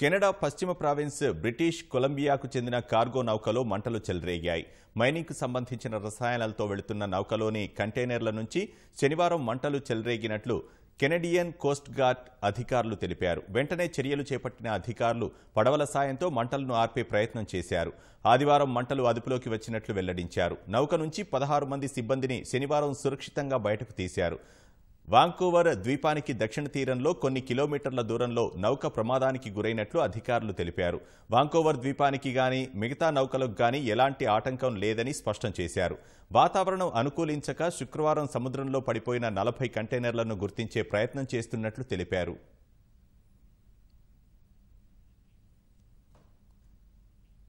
Canada పశ్చిమ province British కొలంబియాకు చెందిన cargo నౌకలో మంటలు చెలరేగాయి మైనింగ్కు సంబంధించిన రసాయనాలతో వెళుతున్న నౌకలోని కంటైనర్ల నుంచి శనివారం మంటలు చెలరేగినట్లు కెనడియన్ కోస్ట్ గార్డ్ అధికారులు తెలిపారు వెంటనే చర్యలు చేపట్టిన అధికారులు పడవల సాయంతో మంటలను ఆర్పే ప్రయత్నం చేశారు ఆదివారం మంటలు అదుపులోకి వచ్చినట్లు వెల్లడించారు నౌక నుంచి పదహారు మంది సిబ్బందిని శనివారం సురక్షితంగా బయటకు తీశారు వాంకోవర్ ద్వీపానికి దక్షిణ తీరంలో కొన్ని కిలోమీటర్ల దూరంలో నౌక ప్రమాదానికి గురైనట్లు అధికారులు తెలిపారు వాంకోవర్ ద్వీపానికి గాని మిగతా నౌకలకు గాని ఎలాంటి ఆటంకం లేదని స్పష్టం చేశారు వాతావరణం అనుకూలించక శుక్రవారం సముద్రంలో పడిపోయిన నలభై కంటైనర్లను గుర్తించే ప్రయత్నం చేస్తున్నట్లు తెలిపారు